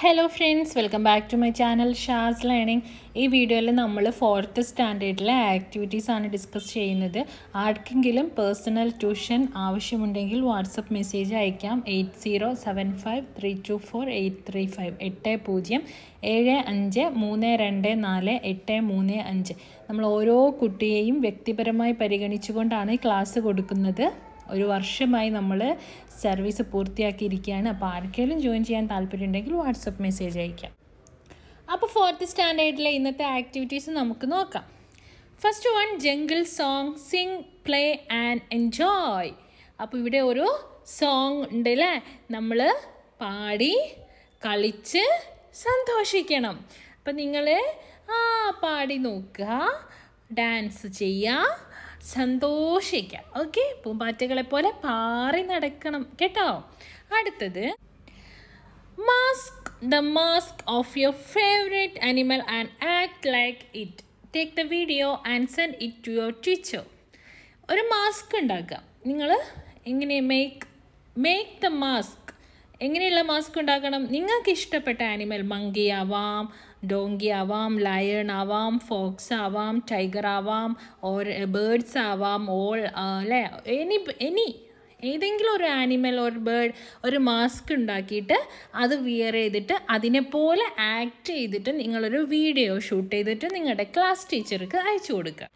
Hello friends welcome back to my channel Shaz learning ഈ വീഡിയോയിൽ നമ്മൾ ഫോർത്ത് സ്റ്റാൻഡേർഡിലെ ആക്ടിവിറ്റീസാണ് ഡിസ്കസ് ചെയ്യുന്നത് ആർക്കെങ്കിലും പേഴ്സണൽ ട്യൂഷൻ ആവശ്യമുണ്ടെങ്കിൽ വാട്സപ്പ് മെസ്സേജ് അയക്കാം eight zero seven five three two four eight three five എട്ട് പൂജ്യം ഏഴ് അഞ്ച് മൂന്ന് രണ്ട് നാല് എട്ട് മൂന്ന് അഞ്ച് നമ്മൾ ഓരോ കുട്ടിയെയും വ്യക്തിപരമായി പരിഗണിച്ചുകൊണ്ടാണ് ക്ലാസ് കൊടുക്കുന്നത് ഒരു വർഷമായി നമ്മൾ സർവീസ് പൂർത്തിയാക്കിയിരിക്കുകയാണ് അപ്പോൾ ആർക്കെങ്കിലും ജോയിൻ ചെയ്യാൻ താല്പര്യമുണ്ടെങ്കിൽ വാട്സപ്പ് മെസ്സേജ് അയക്കാം അപ്പോൾ ഫോർത്ത് സ്റ്റാൻഡേർഡിലെ ഇന്നത്തെ ആക്ടിവിറ്റീസ് നമുക്ക് നോക്കാം first one jungle song sing play and enjoy അപ്പോൾ ഇവിടെ ഒരു സോങ് ഉണ്ട് അല്ലേ നമ്മൾ പാടി കളിച്ച് സന്തോഷിക്കണം അപ്പം നിങ്ങൾ ആ പാടി നോക്കുക ഡാൻസ് ചെയ്യുക സന്തോഷിക്കാം ഓക്കെ പൂമ്പാറ്റകളെ പോലെ പാറി നടക്കണം കേട്ടോ അടുത്തത് mask the mask of your favourite animal and act like it take the video and send it to your teacher ഒരു മാസ്ക് ഉണ്ടാക്കാം നിങ്ങൾ എങ്ങനെ മേക്ക് മേക്ക് ദ മാസ്ക് എങ്ങനെയുള്ള മാസ്ക് ഉണ്ടാക്കണം നിങ്ങൾക്ക് ഇഷ്ടപ്പെട്ട ആനിമൽ മങ്കി ആവാം ഡോങ്കി ആവാം ലയൺ ആവാം ഫോക്സ് ആവാം ടൈഗർ ആവാം ഓർ ബേർഡ്സ് ആവാം ഓൾ അല്ലേ എനി എനി ഏതെങ്കിലും ഒരു ആനിമൽ ഒരു ബേർഡ് ഒരു മാസ്ക് ഉണ്ടാക്കിയിട്ട് അത് വിയർ ചെയ്തിട്ട് അതിനെപ്പോലെ ആക്ട് ചെയ്തിട്ട് നിങ്ങളൊരു വീഡിയോ ഷൂട്ട് ചെയ്തിട്ട് നിങ്ങളുടെ ക്ലാസ് ടീച്ചർക്ക് അയച്ചു കൊടുക്കുക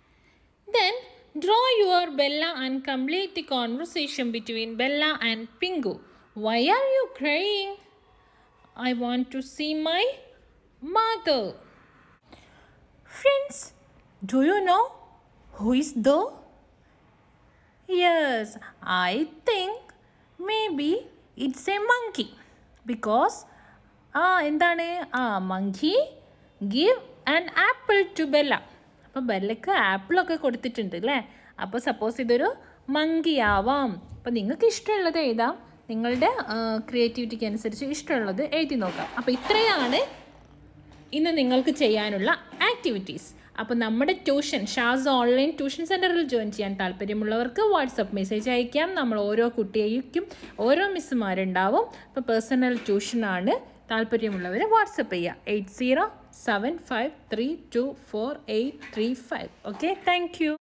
then draw your Bella and complete the conversation between Bella and Pinku Why are you crying? I want to see my mother. Friends, do you know who is the? Yes, I think maybe it's a monkey because ah, എന്താണ് ആ monkey give an Bella to Bella. അപ്പോൾ ബെല്ലക്ക് ആപ്പിളൊക്കെ കൊടുത്തിട്ടുണ്ട് അല്ലേ അപ്പോൾ suppose ഇതൊരു monkey ആവാം അപ്പോൾ നിങ്ങൾക്ക് ഇഷ്ടമുള്ളത് എഴുതാം നിങ്ങളുടെ ക്രിയേറ്റിവിറ്റിക്ക് അനുസരിച്ച് ഇഷ്ടമുള്ളത് എഴുതി നോക്കാം അപ്പോൾ ഇത്രയാണ് ഇന്ന് നിങ്ങൾക്ക് ചെയ്യാനുള്ള ആക്ടിവിറ്റീസ് അപ്പോൾ നമ്മുടെ ട്യൂഷൻ ഷാസ് ഓൺലൈൻ ട്യൂഷൻ സെൻറ്ററിൽ ജോയിൻ ചെയ്യാൻ താല്പര്യമുള്ളവർക്ക് വാട്സപ്പ് മെസ്സേജ് അയക്കാം നമ്മൾ ഓരോ കുട്ടിയേക്കും ഓരോ മിസ്സുമാരുണ്ടാവും അപ്പോൾ പേഴ്സണൽ ട്യൂഷനാണ് താല്പര്യമുള്ളവർ വാട്സപ്പ് ചെയ്യുക eight zero seven five three two four eight three five okay thank U